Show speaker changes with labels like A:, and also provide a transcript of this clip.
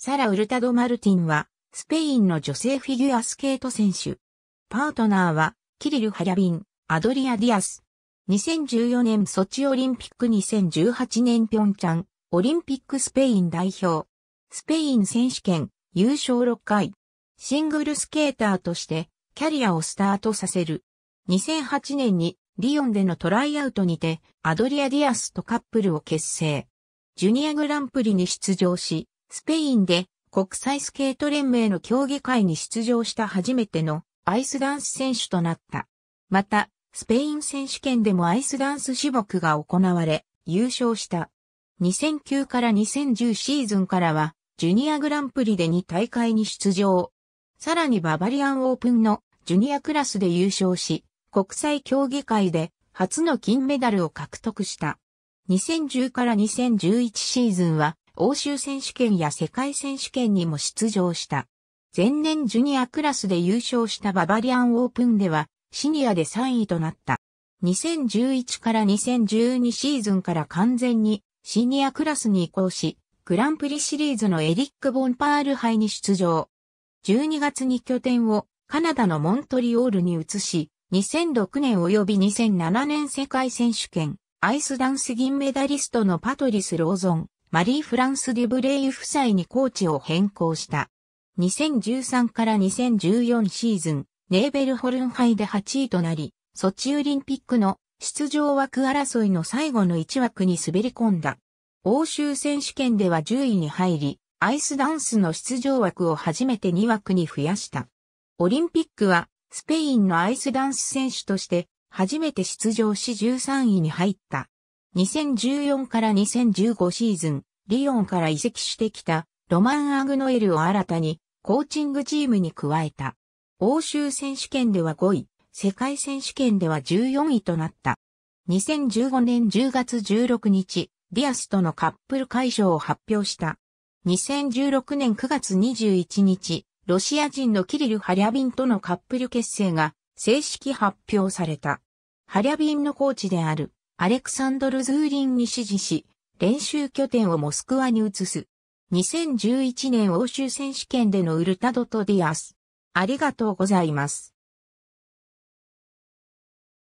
A: サラ・ウルタド・マルティンは、スペインの女性フィギュアスケート選手。パートナーは、キリル・ハリャビン、アドリア・ディアス。2014年ソチオリンピック2018年ピョンチャン、オリンピックスペイン代表。スペイン選手権、優勝6回。シングルスケーターとして、キャリアをスタートさせる。2008年に、リヨンでのトライアウトにて、アドリア・ディアスとカップルを結成。ジュニアグランプリに出場し、スペインで国際スケート連盟の競技会に出場した初めてのアイスダンス選手となった。また、スペイン選手権でもアイスダンス種目が行われ、優勝した。2009から2010シーズンからは、ジュニアグランプリで2大会に出場。さらにババリアンオープンのジュニアクラスで優勝し、国際競技会で初の金メダルを獲得した。2010から2011シーズンは欧州選手権や世界選手権にも出場した。前年ジュニアクラスで優勝したババリアンオープンでは、シニアで3位となった。2011から2012シーズンから完全にシニアクラスに移行し、グランプリシリーズのエリック・ボンパール杯に出場。12月に拠点をカナダのモントリオールに移し、2006年及び2007年世界選手権、アイスダンス銀メダリストのパトリス・ローゾン、マリー・フランス・デュブレイ夫妻にコーチを変更した。2013から2014シーズン、ネーベルホルン杯で8位となり、ソチオリンピックの出場枠争いの最後の1枠に滑り込んだ。欧州選手権では10位に入り、アイスダンスの出場枠を初めて2枠に増やした。オリンピックは、スペインのアイスダンス選手として、初めて出場し13位に入った。2014から2015シーズン、リヨンから移籍してきたロマン・アグノエルを新たにコーチングチームに加えた。欧州選手権では5位、世界選手権では14位となった。2015年10月16日、ディアスとのカップル解消を発表した。2016年9月21日、ロシア人のキリル・ハリャビンとのカップル結成が正式発表された。ハリャビンのコーチであるアレクサンドル・ズーリンに指示し、練習拠点をモスクワに移す。2011年欧州選手権でのウルタドとディアス。ありがとうございます。